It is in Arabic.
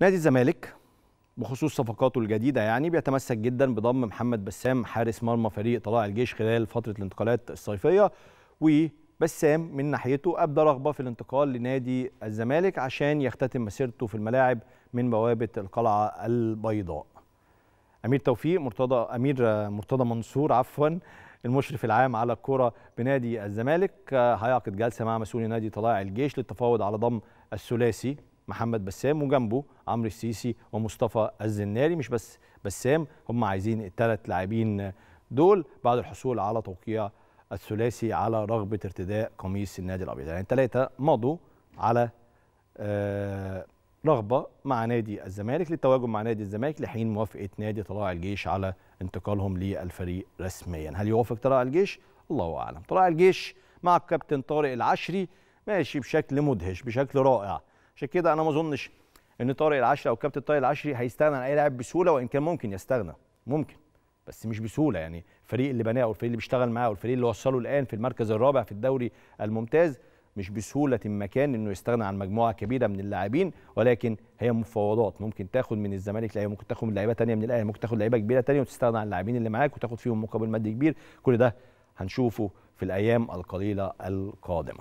نادي الزمالك بخصوص صفقاته الجديده يعني بيتمسك جدا بضم محمد بسام حارس مرمى فريق طلائع الجيش خلال فتره الانتقالات الصيفيه وبسام من ناحيته ابدى رغبه في الانتقال لنادي الزمالك عشان يختتم مسيرته في الملاعب من بوابه القلعه البيضاء امير توفيق مرتضى امير مرتضى منصور عفوا المشرف العام على الكرة بنادي الزمالك هيعقد جلسة مع مسؤولي نادي طلائع الجيش للتفاوض على ضم الثلاثي محمد بسام وجنبه عمرو السيسي ومصطفى الزناري مش بس بسام هم عايزين الثلاث لاعبين دول بعد الحصول على توقيع الثلاثي على رغبه ارتداء قميص النادي الابيض يعني الثلاثه مضوا على آه، رغبه مع نادي الزمالك للتواجد مع نادي الزمالك لحين موافقه نادي طلائع الجيش على انتقالهم للفريق رسميا هل يوافق طلائع الجيش الله اعلم طلائع الجيش مع الكابتن طارق العشري ماشي بشكل مدهش بشكل رائع عشان كده انا ما اظنش ان طارق العشري او كابتن طارق العشري هيستغنى عن اي لاعب بسهوله وان كان ممكن يستغنى ممكن بس مش بسهوله يعني الفريق اللي بناه والفريق اللي بيشتغل معاه والفريق اللي وصله الان في المركز الرابع في الدوري الممتاز مش بسهوله كان انه يستغنى عن مجموعه كبيره من اللاعبين ولكن هي مفاوضات ممكن تاخد من الزمالك لعيبه ممكن تاخد من لعيبه ثانيه من الاهلي ممكن تاخد لعيبه كبيره ثانيه وتستغنى عن اللاعبين اللي معاك وتاخد فيهم مقابل مادي كبير كل ده هنشوفه في الايام القليله القادمه